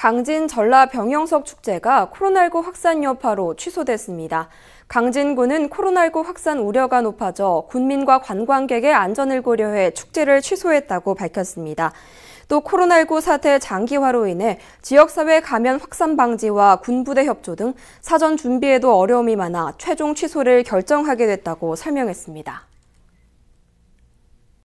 강진 전라 병영석 축제가 코로나19 확산 여파로 취소됐습니다. 강진군은 코로나19 확산 우려가 높아져 군민과 관광객의 안전을 고려해 축제를 취소했다고 밝혔습니다. 또 코로나19 사태 장기화로 인해 지역사회 감염 확산 방지와 군부대 협조 등 사전 준비에도 어려움이 많아 최종 취소를 결정하게 됐다고 설명했습니다.